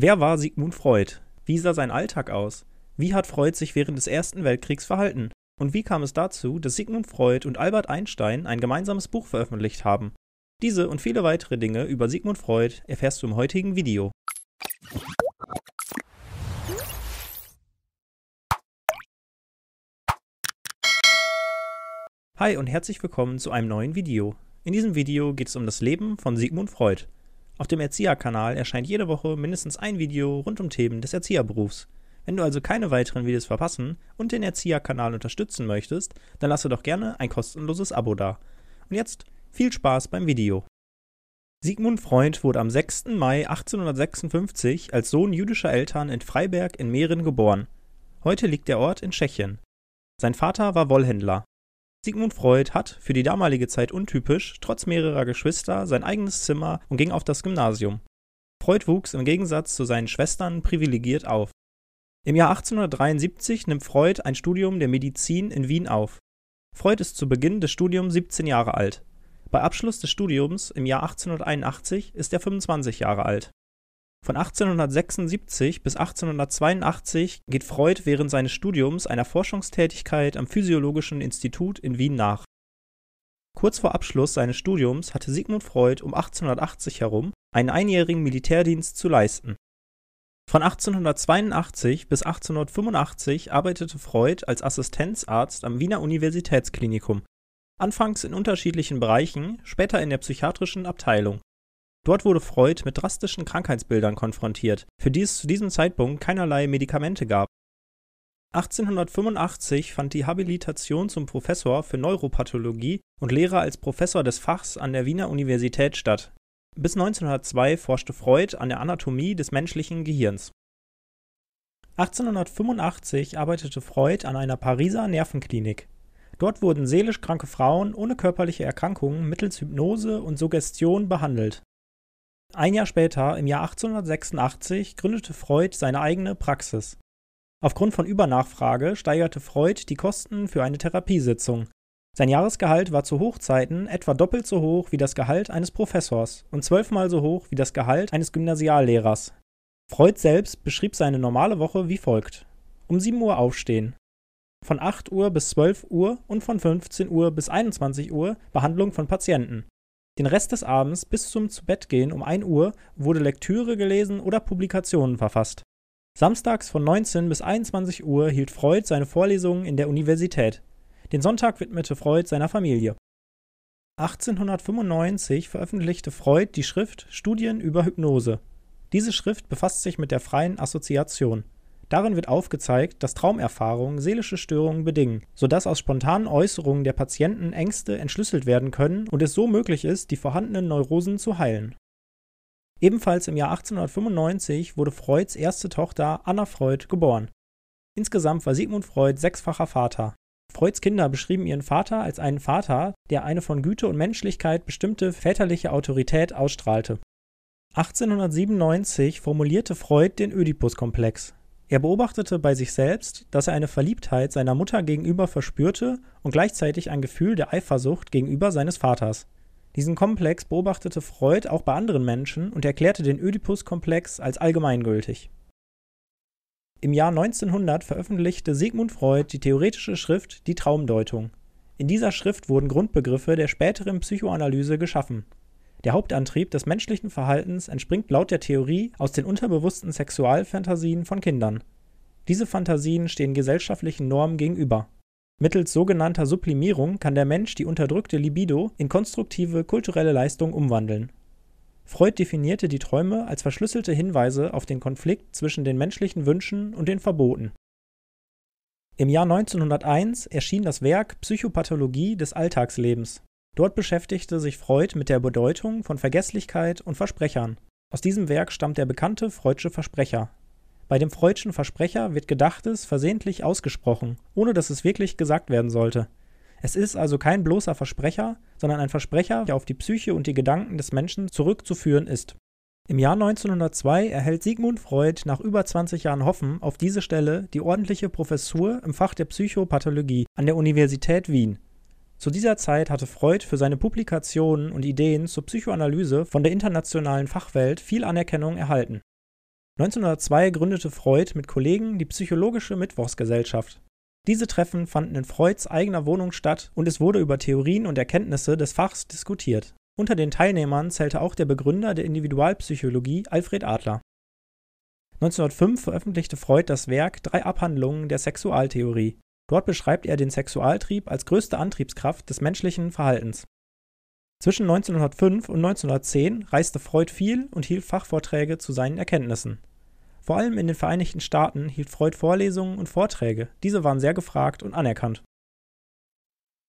Wer war Sigmund Freud? Wie sah sein Alltag aus? Wie hat Freud sich während des Ersten Weltkriegs verhalten? Und wie kam es dazu, dass Sigmund Freud und Albert Einstein ein gemeinsames Buch veröffentlicht haben? Diese und viele weitere Dinge über Sigmund Freud erfährst du im heutigen Video. Hi und herzlich willkommen zu einem neuen Video. In diesem Video geht es um das Leben von Sigmund Freud. Auf dem Erzieherkanal erscheint jede Woche mindestens ein Video rund um Themen des Erzieherberufs. Wenn du also keine weiteren Videos verpassen und den Erzieherkanal unterstützen möchtest, dann lasse doch gerne ein kostenloses Abo da. Und jetzt viel Spaß beim Video. Sigmund Freund wurde am 6. Mai 1856 als Sohn jüdischer Eltern in Freiberg in Mähren geboren. Heute liegt der Ort in Tschechien. Sein Vater war Wollhändler. Sigmund Freud hat, für die damalige Zeit untypisch, trotz mehrerer Geschwister sein eigenes Zimmer und ging auf das Gymnasium. Freud wuchs im Gegensatz zu seinen Schwestern privilegiert auf. Im Jahr 1873 nimmt Freud ein Studium der Medizin in Wien auf. Freud ist zu Beginn des Studiums 17 Jahre alt. Bei Abschluss des Studiums im Jahr 1881 ist er 25 Jahre alt. Von 1876 bis 1882 geht Freud während seines Studiums einer Forschungstätigkeit am Physiologischen Institut in Wien nach. Kurz vor Abschluss seines Studiums hatte Sigmund Freud um 1880 herum einen einjährigen Militärdienst zu leisten. Von 1882 bis 1885 arbeitete Freud als Assistenzarzt am Wiener Universitätsklinikum, anfangs in unterschiedlichen Bereichen, später in der psychiatrischen Abteilung Dort wurde Freud mit drastischen Krankheitsbildern konfrontiert, für die es zu diesem Zeitpunkt keinerlei Medikamente gab. 1885 fand die Habilitation zum Professor für Neuropathologie und Lehre als Professor des Fachs an der Wiener Universität statt. Bis 1902 forschte Freud an der Anatomie des menschlichen Gehirns. 1885 arbeitete Freud an einer Pariser Nervenklinik. Dort wurden seelisch kranke Frauen ohne körperliche Erkrankungen mittels Hypnose und Suggestion behandelt ein Jahr später, im Jahr 1886, gründete Freud seine eigene Praxis. Aufgrund von Übernachfrage steigerte Freud die Kosten für eine Therapiesitzung. Sein Jahresgehalt war zu Hochzeiten etwa doppelt so hoch wie das Gehalt eines Professors und zwölfmal so hoch wie das Gehalt eines Gymnasiallehrers. Freud selbst beschrieb seine normale Woche wie folgt: Um 7 Uhr aufstehen, von 8 Uhr bis 12 Uhr und von 15 Uhr bis 21 Uhr Behandlung von Patienten den Rest des Abends bis zum Zubettgehen um 1 Uhr wurde Lektüre gelesen oder Publikationen verfasst. Samstags von 19 bis 21 Uhr hielt Freud seine Vorlesungen in der Universität. Den Sonntag widmete Freud seiner Familie. 1895 veröffentlichte Freud die Schrift Studien über Hypnose. Diese Schrift befasst sich mit der freien Assoziation. Darin wird aufgezeigt, dass Traumerfahrungen seelische Störungen bedingen, sodass aus spontanen Äußerungen der Patienten Ängste entschlüsselt werden können und es so möglich ist, die vorhandenen Neurosen zu heilen. Ebenfalls im Jahr 1895 wurde Freuds erste Tochter Anna Freud geboren. Insgesamt war Sigmund Freud sechsfacher Vater. Freuds Kinder beschrieben ihren Vater als einen Vater, der eine von Güte und Menschlichkeit bestimmte väterliche Autorität ausstrahlte. 1897 formulierte Freud den Oedipus-Komplex, er beobachtete bei sich selbst, dass er eine Verliebtheit seiner Mutter gegenüber verspürte und gleichzeitig ein Gefühl der Eifersucht gegenüber seines Vaters. Diesen Komplex beobachtete Freud auch bei anderen Menschen und erklärte den Oedipus-Komplex als allgemeingültig. Im Jahr 1900 veröffentlichte Sigmund Freud die theoretische Schrift Die Traumdeutung. In dieser Schrift wurden Grundbegriffe der späteren Psychoanalyse geschaffen der Hauptantrieb des menschlichen Verhaltens entspringt laut der Theorie aus den unterbewussten Sexualfantasien von Kindern. Diese Fantasien stehen gesellschaftlichen Normen gegenüber. Mittels sogenannter Sublimierung kann der Mensch die unterdrückte Libido in konstruktive kulturelle Leistung umwandeln. Freud definierte die Träume als verschlüsselte Hinweise auf den Konflikt zwischen den menschlichen Wünschen und den Verboten. Im Jahr 1901 erschien das Werk Psychopathologie des Alltagslebens Dort beschäftigte sich Freud mit der Bedeutung von Vergesslichkeit und Versprechern. Aus diesem Werk stammt der bekannte Freudsche Versprecher. Bei dem Freudschen Versprecher wird Gedachtes versehentlich ausgesprochen, ohne dass es wirklich gesagt werden sollte. Es ist also kein bloßer Versprecher, sondern ein Versprecher, der auf die Psyche und die Gedanken des Menschen zurückzuführen ist. Im Jahr 1902 erhält Sigmund Freud nach über 20 Jahren Hoffen auf diese Stelle die ordentliche Professur im Fach der Psychopathologie an der Universität Wien. Zu dieser Zeit hatte Freud für seine Publikationen und Ideen zur Psychoanalyse von der internationalen Fachwelt viel Anerkennung erhalten. 1902 gründete Freud mit Kollegen die Psychologische Mittwochsgesellschaft. Diese Treffen fanden in Freuds eigener Wohnung statt und es wurde über Theorien und Erkenntnisse des Fachs diskutiert. Unter den Teilnehmern zählte auch der Begründer der Individualpsychologie Alfred Adler. 1905 veröffentlichte Freud das Werk Drei Abhandlungen der Sexualtheorie. Dort beschreibt er den Sexualtrieb als größte Antriebskraft des menschlichen Verhaltens. Zwischen 1905 und 1910 reiste Freud viel und hielt Fachvorträge zu seinen Erkenntnissen. Vor allem in den Vereinigten Staaten hielt Freud Vorlesungen und Vorträge, diese waren sehr gefragt und anerkannt.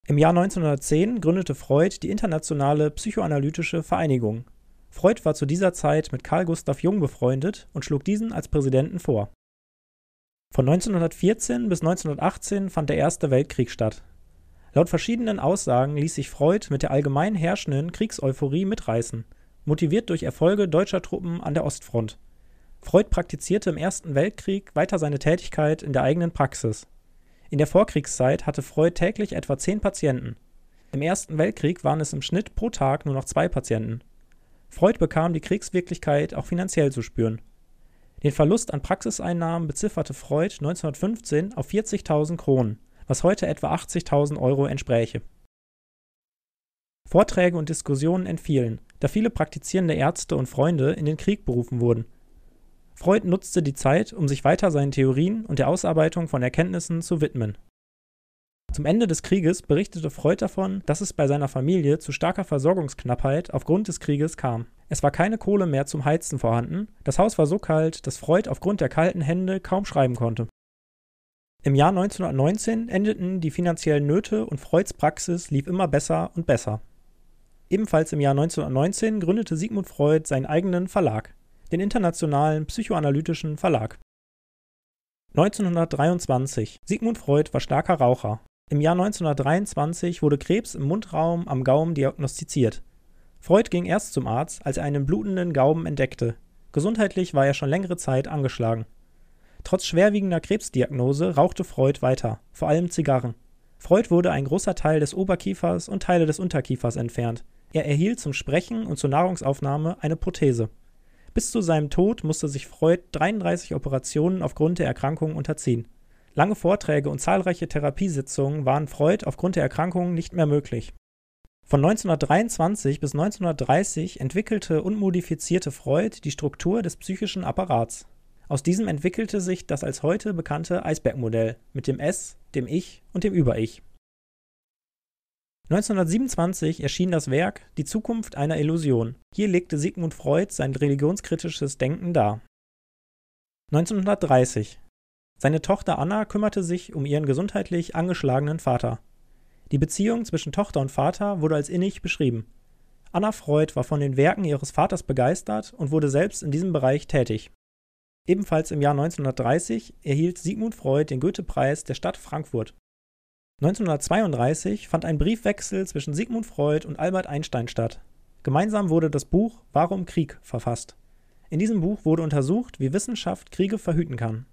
Im Jahr 1910 gründete Freud die Internationale Psychoanalytische Vereinigung. Freud war zu dieser Zeit mit Carl Gustav Jung befreundet und schlug diesen als Präsidenten vor von 1914 bis 1918 fand der Erste Weltkrieg statt. Laut verschiedenen Aussagen ließ sich Freud mit der allgemein herrschenden Kriegseuphorie mitreißen, motiviert durch Erfolge deutscher Truppen an der Ostfront. Freud praktizierte im Ersten Weltkrieg weiter seine Tätigkeit in der eigenen Praxis. In der Vorkriegszeit hatte Freud täglich etwa zehn Patienten. Im Ersten Weltkrieg waren es im Schnitt pro Tag nur noch zwei Patienten. Freud bekam die Kriegswirklichkeit auch finanziell zu spüren den Verlust an Praxiseinnahmen bezifferte Freud 1915 auf 40.000 Kronen, was heute etwa 80.000 Euro entspräche. Vorträge und Diskussionen entfielen, da viele praktizierende Ärzte und Freunde in den Krieg berufen wurden. Freud nutzte die Zeit, um sich weiter seinen Theorien und der Ausarbeitung von Erkenntnissen zu widmen zum Ende des Krieges berichtete Freud davon, dass es bei seiner Familie zu starker Versorgungsknappheit aufgrund des Krieges kam. Es war keine Kohle mehr zum Heizen vorhanden, das Haus war so kalt, dass Freud aufgrund der kalten Hände kaum schreiben konnte. Im Jahr 1919 endeten die finanziellen Nöte und Freuds Praxis lief immer besser und besser. Ebenfalls im Jahr 1919 gründete Sigmund Freud seinen eigenen Verlag, den Internationalen Psychoanalytischen Verlag. 1923. Sigmund Freud war starker Raucher. Im Jahr 1923 wurde Krebs im Mundraum am Gaumen diagnostiziert. Freud ging erst zum Arzt, als er einen blutenden Gaumen entdeckte. Gesundheitlich war er schon längere Zeit angeschlagen. Trotz schwerwiegender Krebsdiagnose rauchte Freud weiter, vor allem Zigarren. Freud wurde ein großer Teil des Oberkiefers und Teile des Unterkiefers entfernt. Er erhielt zum Sprechen und zur Nahrungsaufnahme eine Prothese. Bis zu seinem Tod musste sich Freud 33 Operationen aufgrund der Erkrankung unterziehen. Lange Vorträge und zahlreiche Therapiesitzungen waren Freud aufgrund der Erkrankungen nicht mehr möglich. Von 1923 bis 1930 entwickelte und modifizierte Freud die Struktur des psychischen Apparats. Aus diesem entwickelte sich das als heute bekannte Eisbergmodell mit dem S, dem Ich und dem Über-Ich. 1927 erschien das Werk Die Zukunft einer Illusion. Hier legte Sigmund Freud sein religionskritisches Denken dar. 1930 seine Tochter Anna kümmerte sich um ihren gesundheitlich angeschlagenen Vater. Die Beziehung zwischen Tochter und Vater wurde als innig beschrieben. Anna Freud war von den Werken ihres Vaters begeistert und wurde selbst in diesem Bereich tätig. Ebenfalls im Jahr 1930 erhielt Sigmund Freud den Goethe-Preis der Stadt Frankfurt. 1932 fand ein Briefwechsel zwischen Sigmund Freud und Albert Einstein statt. Gemeinsam wurde das Buch Warum Krieg verfasst. In diesem Buch wurde untersucht, wie Wissenschaft Kriege verhüten kann.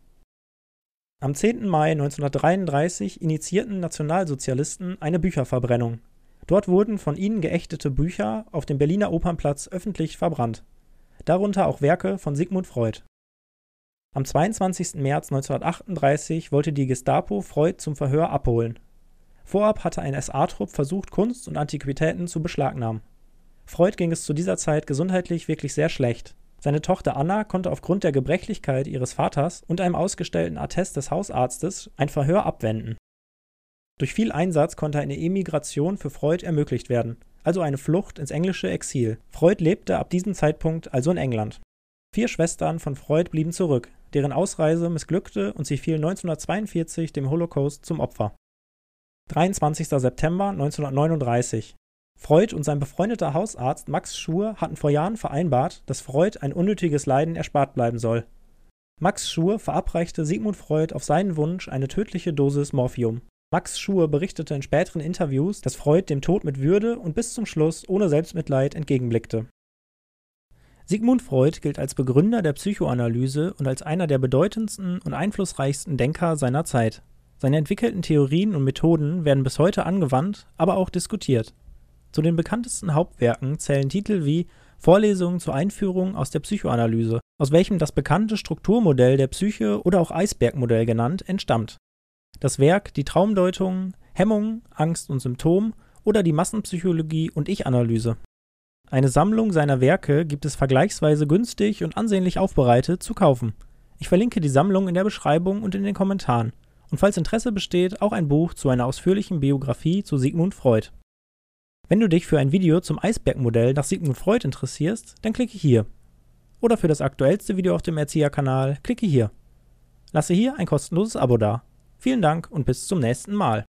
Am 10. Mai 1933 initiierten Nationalsozialisten eine Bücherverbrennung. Dort wurden von ihnen geächtete Bücher auf dem Berliner Opernplatz öffentlich verbrannt, darunter auch Werke von Sigmund Freud. Am 22. März 1938 wollte die Gestapo Freud zum Verhör abholen. Vorab hatte ein SA-Trupp versucht, Kunst und Antiquitäten zu beschlagnahmen. Freud ging es zu dieser Zeit gesundheitlich wirklich sehr schlecht seine Tochter Anna konnte aufgrund der Gebrechlichkeit ihres Vaters und einem ausgestellten Attest des Hausarztes ein Verhör abwenden. Durch viel Einsatz konnte eine Emigration für Freud ermöglicht werden, also eine Flucht ins englische Exil. Freud lebte ab diesem Zeitpunkt also in England. Vier Schwestern von Freud blieben zurück, deren Ausreise missglückte und sie fiel 1942 dem Holocaust zum Opfer. 23. September 1939. Freud und sein befreundeter Hausarzt Max Schur hatten vor Jahren vereinbart, dass Freud ein unnötiges Leiden erspart bleiben soll. Max Schur verabreichte Sigmund Freud auf seinen Wunsch eine tödliche Dosis Morphium. Max Schur berichtete in späteren Interviews, dass Freud dem Tod mit Würde und bis zum Schluss ohne Selbstmitleid entgegenblickte. Sigmund Freud gilt als Begründer der Psychoanalyse und als einer der bedeutendsten und einflussreichsten Denker seiner Zeit. Seine entwickelten Theorien und Methoden werden bis heute angewandt, aber auch diskutiert. Zu den bekanntesten Hauptwerken zählen Titel wie Vorlesungen zur Einführung aus der Psychoanalyse, aus welchem das bekannte Strukturmodell der Psyche oder auch Eisbergmodell genannt entstammt. Das Werk Die Traumdeutung, Hemmung, Angst und Symptom oder die Massenpsychologie und Ich-Analyse. Eine Sammlung seiner Werke gibt es vergleichsweise günstig und ansehnlich aufbereitet zu kaufen. Ich verlinke die Sammlung in der Beschreibung und in den Kommentaren. Und falls Interesse besteht, auch ein Buch zu einer ausführlichen Biografie zu Sigmund Freud. Wenn du dich für ein Video zum Eisbergmodell nach Sigmund Freud interessierst, dann klicke hier. Oder für das aktuellste Video auf dem Erzieherkanal, klicke hier. Lasse hier ein kostenloses Abo da. Vielen Dank und bis zum nächsten Mal.